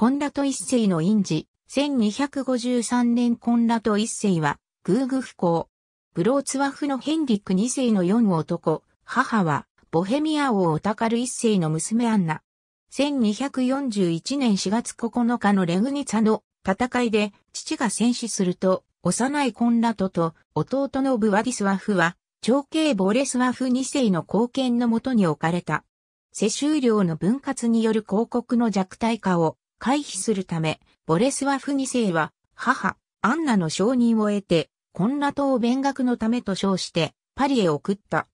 コンラト一世の印字、1253年コンラト一世は、グーグ不幸。ブローツワフのヘンリック二世の四男、母は、ボヘミア王オタカル一世の娘アンナ。1241年4月9日のレグニツァの戦いで、父が戦死すると、幼いコンラトと弟のブワディスワフは、長兄ボレスワフ二世の貢献のもとに置かれた。世襲領の分割による広告の弱体化を回避するため、ボレスワフ2世は、母、アンナの承認を得て、コンラトを勉学のためと称して、パリへ送った。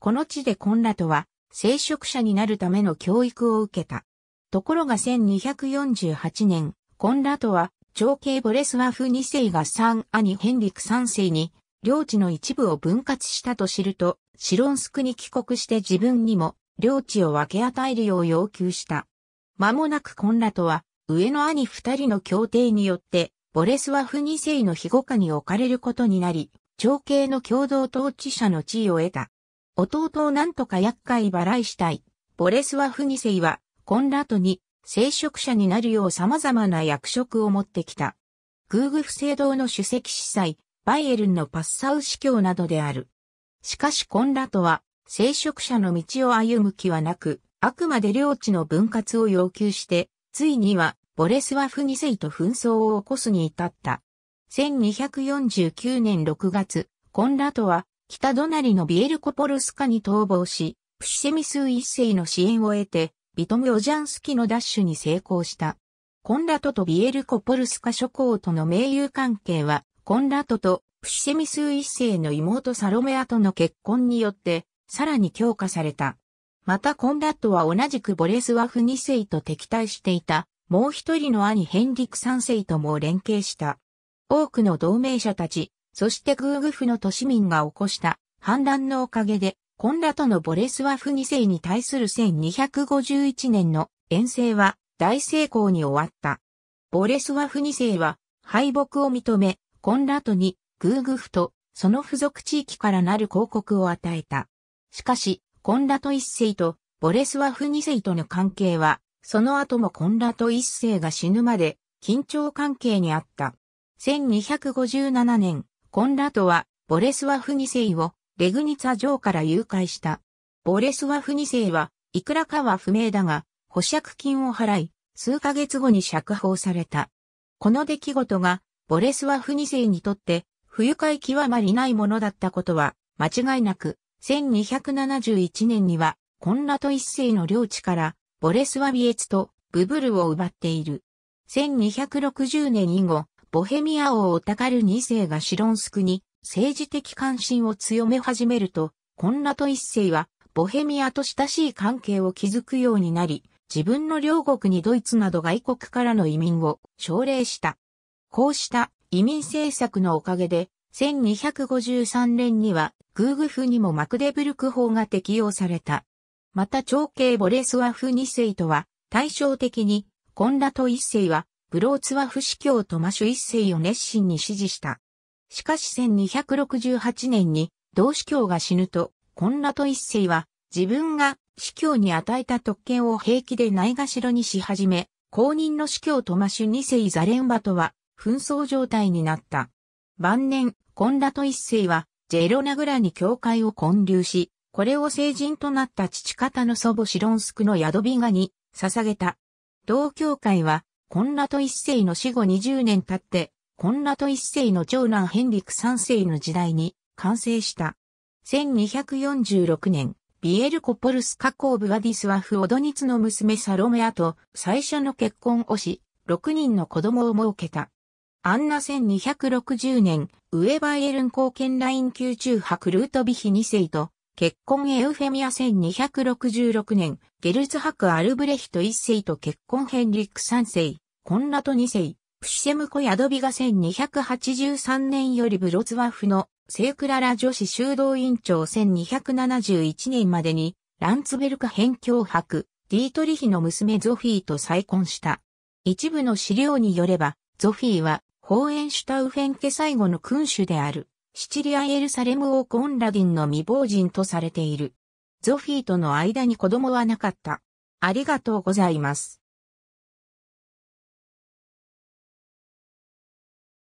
この地でコンラトは、聖職者になるための教育を受けた。ところが1248年、コンラトは、長兄ボレスワフ2世が3兄ヘンリク3世に、領地の一部を分割したと知ると、シロンスクに帰国して自分にも、領地を分け与えるよう要求した。間もなくコンラトは、上の兄二人の協定によって、ボレスワフ二世の庇護下に置かれることになり、長兄の共同統治者の地位を得た。弟をなんとか厄介払いしたい。ボレスワフ二世は、コンラトに、聖職者になるよう様々な役職を持ってきた。グーグフ聖堂の主席司祭、バイエルンのパッサウ司教などである。しかしコンラトは、聖職者の道を歩む気はなく、あくまで領地の分割を要求して、ついには、ボレスワフ2世と紛争を起こすに至った。1249年6月、コンラトは、北隣のビエルコポルスカに逃亡し、プシセミス1世の支援を得て、ビトム・ヨジャンスキの奪取に成功した。コンラトとビエルコポルスカ諸侯との盟友関係は、コンラトとプシセミス1世の妹サロメアとの結婚によって、さらに強化された。またコンラッドは同じくボレスワフ2世と敵対していた、もう一人の兄ヘンリク3世とも連携した。多くの同盟者たち、そしてグーグフの都市民が起こした反乱のおかげで、コンラとのボレスワフ2世に対する1251年の遠征は大成功に終わった。ボレスワフ2世は敗北を認め、コンラとにグーグフとその付属地域からなる広告を与えた。しかし、コンラト一世とボレスワフ二世との関係は、その後もコンラト一世が死ぬまで緊張関係にあった。1257年、コンラトはボレスワフ二世をレグニツァ城から誘拐した。ボレスワフ二世はいくらかは不明だが、保釈金を払い、数ヶ月後に釈放された。この出来事がボレスワフ二世にとって不愉快極まりないものだったことは間違いなく1271年には、コンラト一世の領地から、ボレスワビエツとブブルを奪っている。1260年以後、ボヘミア王オタカル二世がシロンスクに政治的関心を強め始めると、コンラト一世はボヘミアと親しい関係を築くようになり、自分の両国にドイツなど外国からの移民を奨励した。こうした移民政策のおかげで1253年には、グーグフにもマクデブルク法が適用された。また長兄ボレスワフ2世とは、対照的に、コンラト1世は、ブローツワフ司教とマシュ1世を熱心に支持した。しかし1268年に、同司教が死ぬと、コンラト一世は、自分が司教に与えた特権を平気でないがしろにし始め、公認の司教とマシュ二世ザレンバとは、紛争状態になった。晩年、コンラト一世は、ジェロナグラに教会を建立し、これを成人となった父方の祖母シロンスクの宿ビガに捧げた。同教会は、コンラト一世の死後20年経って、コンラト一世の長男ヘンリク三世の時代に完成した。1246年、ビエルコポルスカ工ブワディスワフ・オドニツの娘サロメアと最初の結婚をし、6人の子供を設けた。アンナ1260年、ウェバイエルン貢献ライン級中博ルートビヒ2世と、結婚エウフェミア1266年、ゲルツ博アルブレヒト1世と結婚ヘンリック3世、コンラト2世、プシセムコヤドビガ1283年よりブロツワフのセークララ女子修道院長1271年までに、ランツベルカ辺境博、ディートリヒの娘ゾフィーと再婚した。一部の資料によれば、ゾフィーはホーエンシュタウフェン家最後の君主である、シチリア・エルサレム王コンラディンの未亡人とされている。ゾフィーとの間に子供はなかった。ありがとうございます。